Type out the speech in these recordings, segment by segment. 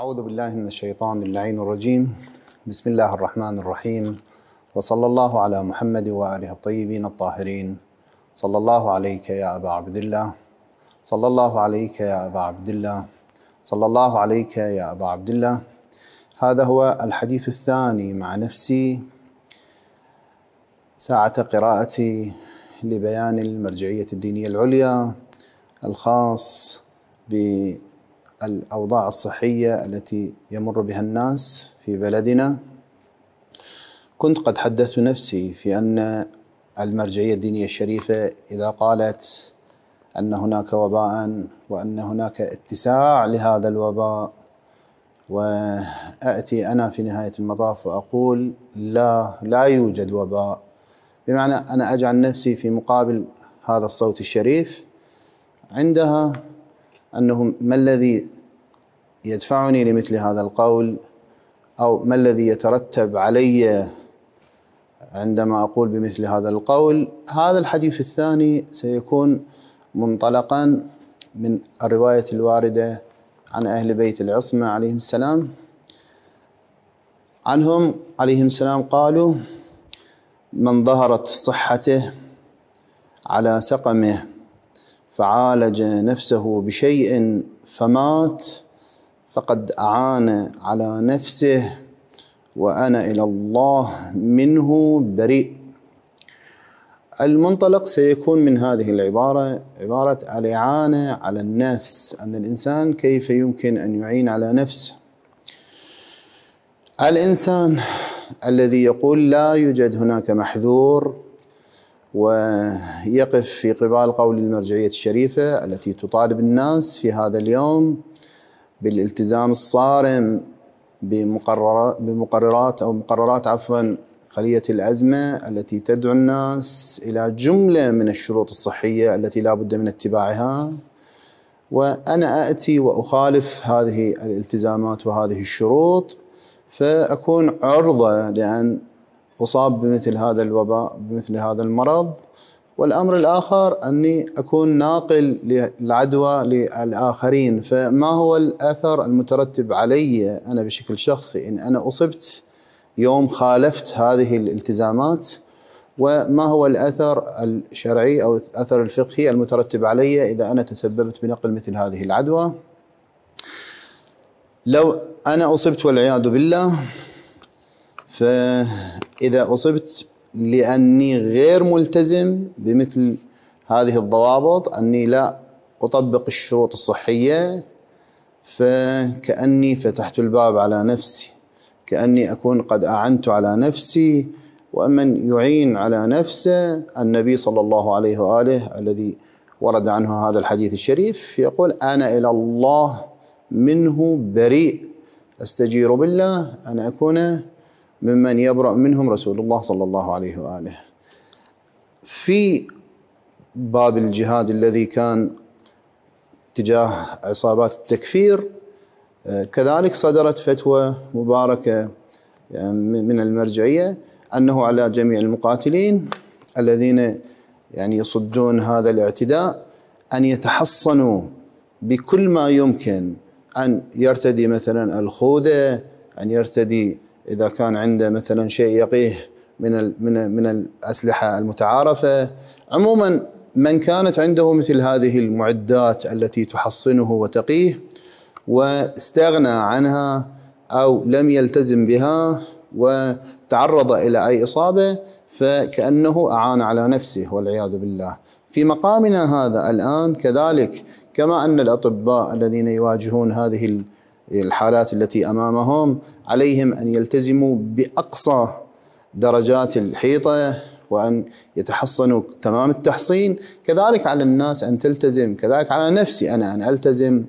أعوذ بالله من الشيطان اللعين الرجيم بسم الله الرحمن الرحيم وصلى الله على محمد وآله الطيبين الطاهرين صلى الله عليك يا أبا عبد الله صلى الله عليك يا أبا عبد الله صلى الله عليك يا أبا عبد الله هذا هو الحديث الثاني مع نفسي ساعة قراءتي لبيان المرجعية الدينية العليا الخاص ب الأوضاع الصحية التي يمر بها الناس في بلدنا كنت قد حدثت نفسي في أن المرجعية الدينية الشريفة إذا قالت أن هناك وباء وأن هناك اتساع لهذا الوباء وأتي أنا في نهاية المطاف وأقول لا لا يوجد وباء بمعنى أنا أجعل نفسي في مقابل هذا الصوت الشريف عندها انه ما الذي يدفعني لمثل هذا القول أو ما الذي يترتب علي عندما أقول بمثل هذا القول هذا الحديث الثاني سيكون منطلقا من الرواية الواردة عن أهل بيت العصمة عليهم السلام عنهم عليهم السلام قالوا من ظهرت صحته على سقمه فعالج نفسه بشيء فمات فقد اعان على نفسه وانا الى الله منه بريء المنطلق سيكون من هذه العباره عباره الاعانه على النفس ان الانسان كيف يمكن ان يعين على نفسه الانسان الذي يقول لا يوجد هناك محذور ويقف في قبال قول المرجعية الشريفة التي تطالب الناس في هذا اليوم بالالتزام الصارم بمقررات, بمقررات أو مقررات عفوا خلية الأزمة التي تدعو الناس إلى جملة من الشروط الصحية التي لا بد من اتباعها وأنا أأتي وأخالف هذه الالتزامات وهذه الشروط فأكون عرضة لأن أصاب بمثل هذا الوباء بمثل هذا المرض والأمر الآخر أني أكون ناقل للعدوى للآخرين فما هو الأثر المترتب علي أنا بشكل شخصي إن أنا أصبت يوم خالفت هذه الالتزامات وما هو الأثر الشرعي أو الأثر الفقهي المترتب علي إذا أنا تسببت بنقل مثل هذه العدوى لو أنا أصبت والعياذ بالله ف إذا أصبت لأني غير ملتزم بمثل هذه الضوابط أني لا أطبق الشروط الصحية فكأني فتحت الباب على نفسي كأني أكون قد أعنت على نفسي ومن يعين على نفسه النبي صلى الله عليه وآله الذي ورد عنه هذا الحديث الشريف يقول أنا إلى الله منه بريء أستجير بالله أن أكون ممن يبرأ منهم رسول الله صلى الله عليه وآله في باب الجهاد الذي كان تجاه عصابات التكفير كذلك صدرت فتوى مباركة يعني من المرجعية أنه على جميع المقاتلين الذين يعني يصدون هذا الاعتداء أن يتحصنوا بكل ما يمكن أن يرتدي مثلا الخوذة أن يرتدي اذا كان عنده مثلا شيء يقيه من الـ من الـ من الاسلحه المتعارفه عموما من كانت عنده مثل هذه المعدات التي تحصنه وتقيه واستغنى عنها او لم يلتزم بها وتعرض الى اي اصابه فكانه اعان على نفسه والعياذ بالله. في مقامنا هذا الان كذلك كما ان الاطباء الذين يواجهون هذه الحالات التي امامهم عليهم ان يلتزموا باقصى درجات الحيطه وان يتحصنوا تمام التحصين كذلك على الناس ان تلتزم كذلك على نفسي انا ان التزم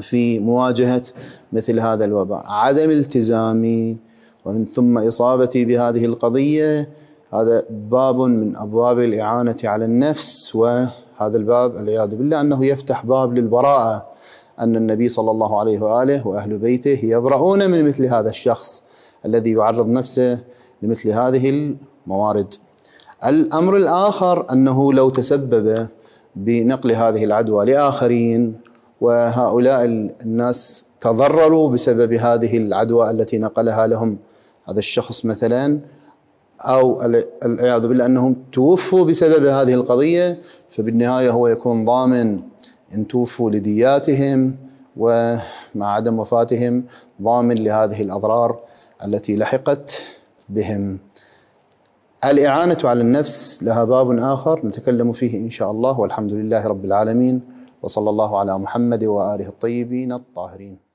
في مواجهه مثل هذا الوباء عدم التزامي ومن ثم اصابتي بهذه القضيه هذا باب من ابواب الاعانه على النفس وهذا الباب والعياذ بالله انه يفتح باب للبراءه أن النبي صلى الله عليه وآله وأهل بيته يبرؤون من مثل هذا الشخص الذي يعرض نفسه لمثل هذه الموارد الأمر الآخر أنه لو تسبب بنقل هذه العدوى لآخرين وهؤلاء الناس تضرروا بسبب هذه العدوى التي نقلها لهم هذا الشخص مثلا أو العياذ بالله أنهم توفوا بسبب هذه القضية فبالنهاية هو يكون ضامن ان توفوا لدياتهم ومع عدم وفاتهم ضامن لهذه الاضرار التي لحقت بهم. الاعانه على النفس لها باب اخر نتكلم فيه ان شاء الله والحمد لله رب العالمين وصلى الله على محمد واله الطيبين الطاهرين.